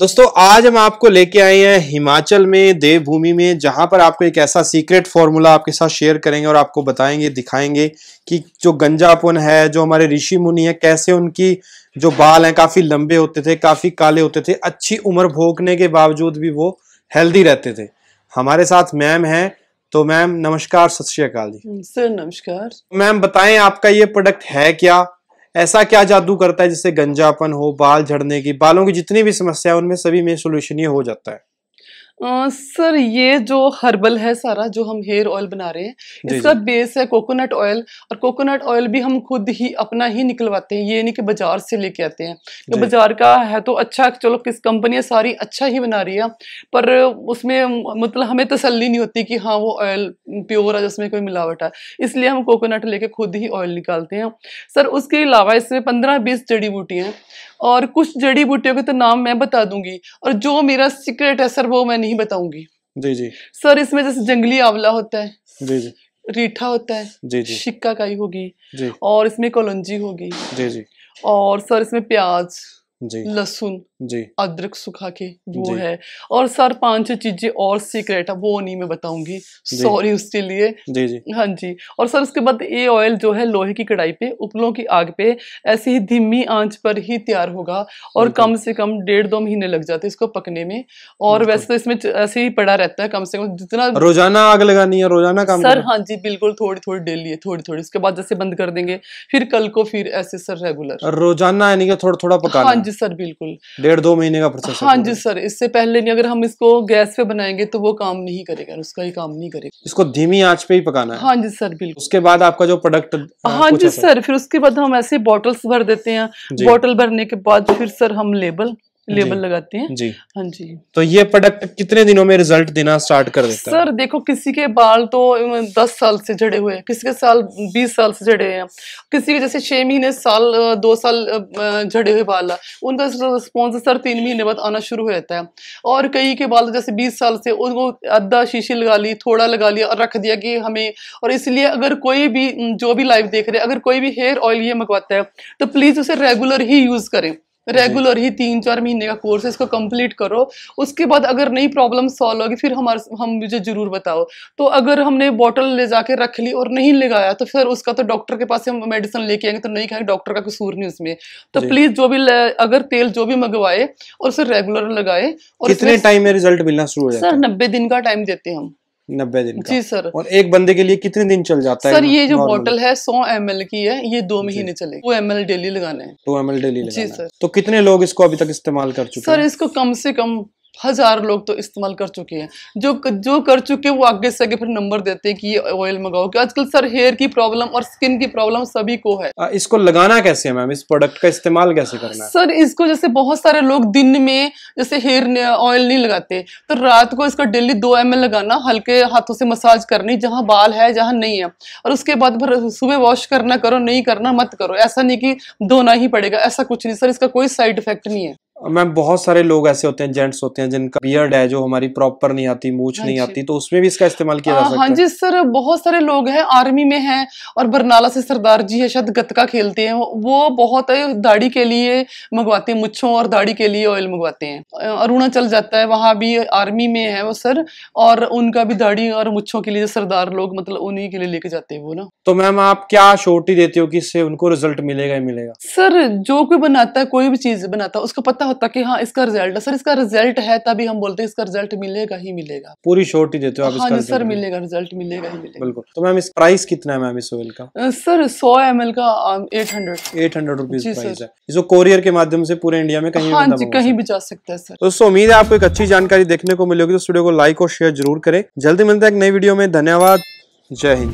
दोस्तों आज हम आपको लेके आए हैं हिमाचल में देवभूमि में जहां पर आपको एक ऐसा सीक्रेट फॉर्मूला आपके साथ शेयर करेंगे और आपको बताएंगे दिखाएंगे कि जो गंजापन है जो हमारे ऋषि मुनि है कैसे उनकी जो बाल हैं काफी लंबे होते थे काफी काले होते थे अच्छी उम्र भोगने के बावजूद भी वो हेल्दी रहते थे हमारे साथ मैम है तो मैम नमस्कार सत श्रीकाल जी सर नमस्कार मैम बताएं आपका ये प्रोडक्ट है क्या ऐसा क्या जादू करता है जिससे गंजापन हो बाल झड़ने की बालों की जितनी भी समस्या है उनमें सभी में सोल्यूशन ये हो जाता है सर ये जो हर्बल है सारा जो हम हेयर ऑयल बना रहे हैं इसका बेस है कोकोनट ऑयल और कोकोनट ऑयल भी हम खुद ही अपना ही निकलवाते हैं ये नहीं कि बाजार से लेके आते हैं तो बाजार का है तो अच्छा चलो किस कंपनी है सारी अच्छा ही बना रही है पर उसमें मतलब हमें तसल्ली नहीं होती कि हाँ वो ऑयल प्योर है जिसमें कोई मिलावट है इसलिए हम कोकोनट लेके खुद ही ऑयल निकालते हैं सर उसके अलावा इसमें पंद्रह बीस जड़ी बूटियाँ और कुछ जड़ी बूटियों के तो नाम मैं बता दूंगी और जो मेरा सीक्रेट है सर वो मैं नहीं बताऊंगी जी जी सर इसमें जैसे जंगली आंवला होता है जी जी रीठा होता है जी जी काई होगी जी और इसमें कोलंजी होगी जी जी और सर इसमें प्याज लहसुन जी अदरक सुखा के वो है और सर पांच चीजें और सीक्रेट है वो नहीं मैं बताऊंगी सॉरी उसके लिए जी जी हाँ जी और सर उसके बाद ये ऑयल जो है लोहे की कढ़ाई पे उपलों की आग पे ऐसे ही धीमी आंच पर ही तैयार होगा और कम से कम डेढ़ दो महीने लग जाते इसको पकने में और वैसे तो इसमें ऐसे ही पड़ा रहता है कम से कम जितना रोजाना आग लगानी है रोजाना काम सर हाँ जी बिल्कुल थोड़ी थोड़ी डेली है थोड़ी थोड़ी उसके बाद जैसे बंद कर देंगे फिर कल को फिर ऐसे सर रेगुलर रोजाना यानी कि थोड़ा थोड़ा पकाना हाँ जी सर बिल्कुल डेढ़ दो महीने का प्रोसेस हाँ जी सर इससे पहले नहीं अगर हम इसको गैस पे बनाएंगे तो वो काम नहीं करेगा उसका ही काम नहीं करेगा इसको धीमी आंच पे ही पकाना है हाँ जी सर बिल्कुल उसके बाद आपका जो प्रोडक्ट हाँ जी सर फिर उसके बाद हम ऐसे बॉटल्स भर देते हैं बॉटल भरने के बाद फिर सर हम लेबल लेबल लगाते हैं जी हाँ जी तो ये प्रोडक्ट कितने दिनों में रिजल्ट देना स्टार्ट कर देता सर है? देखो किसी के बाल तो दस साल से जड़े हुए हैं किसी के साल बीस साल से जड़े हैं किसी के जैसे छह महीने साल दो साल जड़े हुए बाल उनका रिस्पॉन्स सर तीन महीने बाद आना शुरू हो जाता है और कई के बाल जैसे बीस साल से उनको अद्धा शीशी लगा ली थोड़ा लगा लिया और रख दिया कि हमें और इसलिए अगर कोई भी जो भी लाइव देख रहे हैं अगर कोई भी हेयर ऑयल ये मंगवाता है तो प्लीज़ उसे रेगुलर ही यूज़ करें रेगुलर ही तीन चार महीने का कोर्स है इसको कंप्लीट करो उसके बाद अगर नई प्रॉब्लम सॉल्व होगी फिर हमारे हम मुझे जरूर बताओ तो अगर हमने बॉटल ले जाके रख ली और नहीं लगाया तो फिर उसका तो डॉक्टर के पास हम मेडिसिन लेके आएंगे तो नहीं कहेंगे डॉक्टर का कसूर नहीं उसमें तो प्लीज जो भी अगर तेल जो भी मंगवाए और उसे रेगुलर लगाए और कितने टाइम में रिजल्ट मिलना शुरू हो सर नब्बे दिन का टाइम देते हैं हम नब्बे दिन जी सर और एक बंदे के लिए कितने दिन चल जाता सर, है सर ये जो बोतल है सौ एम की है ये दो महीने चले दो एम डेली लगाने दो एम डेली जी सर तो कितने लोग इसको अभी तक इस्तेमाल कर चुके सर इसको कम से कम हज़ार लोग तो इस्तेमाल कर चुके हैं जो जो कर चुके हैं वो आगे से आगे फिर नंबर देते हैं कि ये ऑयल मंगाओ कि आजकल सर हेयर की प्रॉब्लम और स्किन की प्रॉब्लम सभी को है आ, इसको लगाना कैसे है मैम इस प्रोडक्ट का इस्तेमाल कैसे करना है सर इसको जैसे बहुत सारे लोग दिन में जैसे हेयर ऑयल नहीं लगाते तो रात को इसका डेली दो एम लगाना हल्के हाथों से मसाज करनी जहाँ बाल है जहाँ नहीं है और उसके बाद फिर सुबह वॉश करना करो नहीं करना मत करो ऐसा नहीं कि धोना ही पड़ेगा ऐसा कुछ नहीं सर इसका कोई साइड इफेक्ट नहीं है मैम बहुत सारे लोग ऐसे होते हैं जेंट्स होते हैं जिनका बियर्ड है जो हमारी प्रॉपर नहीं आती मूछ नहीं अच्छा। आती तो उसमें भी इसका इस्तेमाल किया जा हाँ, हाँ सकता है हाँ जी सर बहुत सारे लोग हैं आर्मी में हैं और बरनाला से सरदार जी है शायद गतका खेलते हैं वो बहुत दाढ़ी के लिए मंगवाते हैं मुच्छों और दाढ़ी के लिए ऑयल मंगवाते हैं अरुणाचल जाता है वहाँ भी आर्मी में है वो सर और उनका भी दाढ़ी और मुच्छों के लिए सरदार लोग मतलब उन्हीं के लिए लेके जाते हैं वो ना तो मैम आप क्या शोटी देते हो कि इससे उनको रिजल्ट मिलेगा ही मिलेगा सर जो कोई बनाता है कोई भी चीज बनाता है उसको पता पता होता कि हाँ इसका रिजल्ट सर इसका रिजल्ट है तभी हम बोलते हैं इसका रिजल्ट मिलेगा ही मिलेगा पूरी शोर्ट ही देते हो आप हाँ सर मिलेगा रिजल्ट मिलेगा ही मिलेगा बिल्कुल तो मैम इस प्राइस कितना है मैम इस ऑयल का सर सौ एम एल का eight hundred eight hundred rupees है इसको कोरियर के माध्यम से पूरे इंडिया में कहीं हाँ जी कहीं भी जा सकता है सर तो दोस्तों उम्मीद है आपको एक अच्छी जानकारी देखने को मिलेगी तो स्टूडियो को लाइक और शेयर जरूर करें जल्दी मिलता है एक नई वीडियो में धन्यवाद जय हिंद